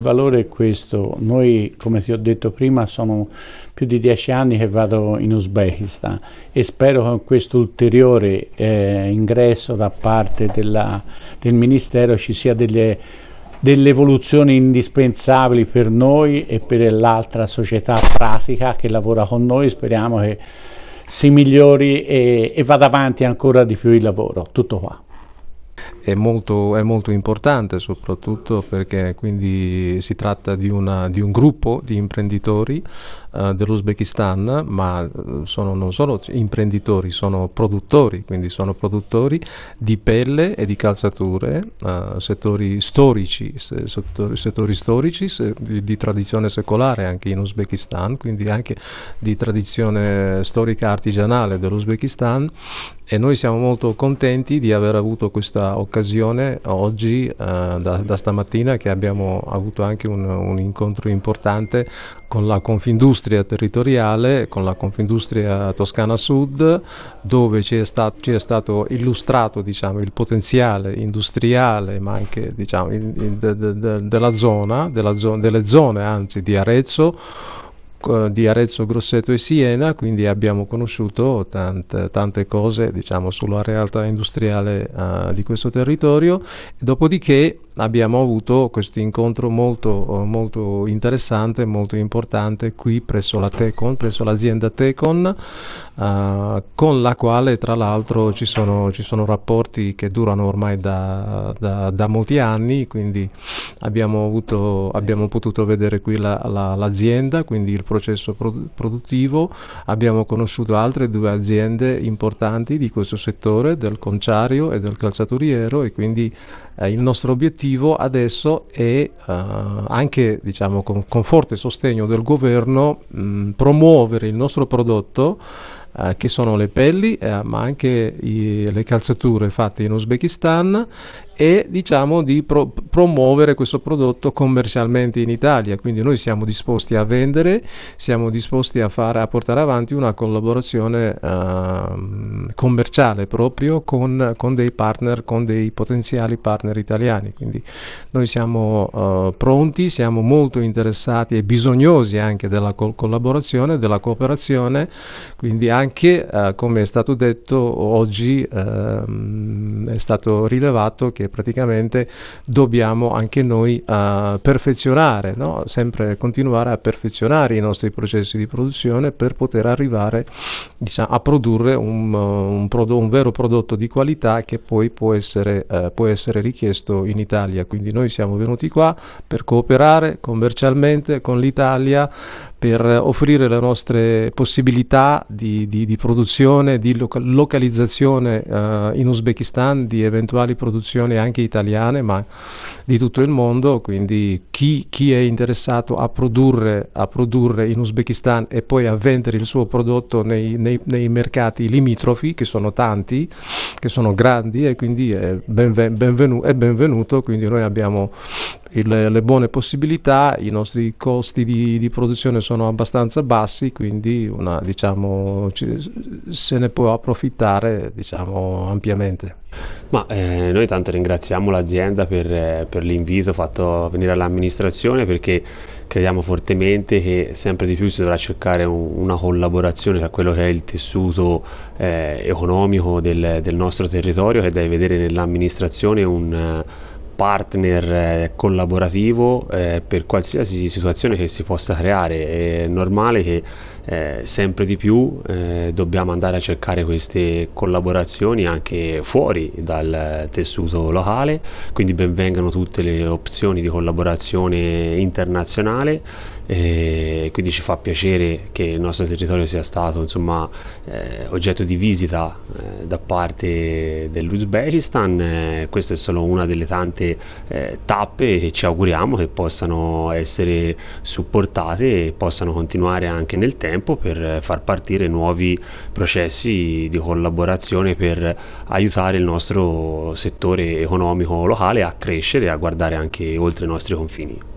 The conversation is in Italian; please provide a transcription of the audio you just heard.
Il valore è questo, noi come ti ho detto prima sono più di dieci anni che vado in Uzbekistan e spero che con questo ulteriore eh, ingresso da parte della, del Ministero ci sia delle, delle evoluzioni indispensabili per noi e per l'altra società pratica che lavora con noi, speriamo che si migliori e, e vada avanti ancora di più il lavoro. Tutto qua è molto, è molto importante soprattutto perché quindi si tratta di, una, di un gruppo di imprenditori eh, dell'Uzbekistan, ma eh, sono non solo imprenditori, sono produttori, quindi sono produttori di pelle e di calzature, eh, settori storici, settori, settori storici se, di, di tradizione secolare anche in Uzbekistan, quindi anche di tradizione storica artigianale dell'Uzbekistan e noi siamo molto contenti di aver avuto questa occasione occasione oggi, eh, da, da, stamattina, che abbiamo avuto anche un, un, incontro importante con la Confindustria territoriale, con la Confindustria Toscana Sud, dove ci è, sta, ci è stato illustrato diciamo, il potenziale industriale, ma anche diciamo, in, in, de, de, de, della zona, della zo- delle zone anzi di Arezzo di Arezzo, Grosseto e Siena, quindi abbiamo conosciuto tante, tante cose diciamo, sulla realtà industriale uh, di questo territorio, dopodiché abbiamo avuto questo incontro molto, eh, molto, interessante, molto importante qui presso, la Tecon, presso l'azienda Tecon, uh, con la quale tra l'altro ci sono, ci sono rapporti che durano ormai da, da, da molti anni, quindi abbiamo, avuto, abbiamo, potuto vedere qui la, la, l'azienda, quindi il processo produttivo, abbiamo conosciuto altre due aziende importanti di questo settore, del conciario e del calciaturiero e quindi eh, il nostro obiettivo obiettivo adesso è uh, anche diciamo, con, con, forte sostegno del governo mh, promuovere il nostro prodotto uh, che sono le pelli uh, ma anche i, le calzature fatte in Uzbekistan e diciamo di pro- promuovere questo prodotto commercialmente in Italia quindi noi siamo disposti a vendere siamo disposti a, fare, a portare avanti una collaborazione ehm, commerciale proprio con, con, dei partner, con dei potenziali partner italiani. Quindi noi siamo eh, pronti, siamo molto interessati e bisognosi anche della col- collaborazione, della cooperazione, quindi anche eh, come è stato detto oggi ehm, è stato rilevato che praticamente dobbiamo anche noi uh, perfezionare, no? sempre continuare a perfezionare i nostri processi di produzione per poter arrivare diciamo, a produrre un, uh, un, prodo, un, vero prodotto di qualità che poi può essere, eh, può essere, richiesto in Italia. Quindi noi siamo venuti qua per cooperare commercialmente con l'Italia per offrire le nostre possibilità di, di, di produzione, di localizzazione eh, in Uzbekistan di eventuali produzioni anche italiane, ma di tutto il mondo. Quindi chi, chi è interessato a produrre, a produrre, in Uzbekistan e poi a vendere il suo prodotto nei, nei, nei mercati limitrofi, che sono tanti, che sono grandi, e quindi è, benven- benvenu- è benvenuto. Quindi noi abbiamo il, le buone possibilità, i nostri costi di, di produzione sono abbastanza bassi, quindi una, diciamo, ci, se ne può approfittare diciamo, ampiamente. Ma eh, noi tanto ringraziamo l'azienda per, per l'invito fatto venire all'amministrazione perché crediamo fortemente che sempre di più si dovrà cercare un, una collaborazione tra quello che è il tessuto eh, economico del, del, nostro territorio che deve vedere nell'amministrazione un partner eh, collaborativo eh, per qualsiasi situazione che si possa creare. È normale che eh, sempre di più eh, dobbiamo andare a cercare queste collaborazioni anche fuori dal tessuto locale, quindi benvengano tutte le opzioni di collaborazione internazionale e quindi ci fa piacere che il nostro territorio sia stato insomma, eh, oggetto di visita eh, da parte dell'Uzbekistan, eh, questa è solo una delle tante eh, tappe che ci auguriamo che possano essere supportate e possano continuare anche nel tempo per far partire nuovi processi di collaborazione per aiutare il nostro settore economico locale a crescere e a guardare anche oltre i nostri confini.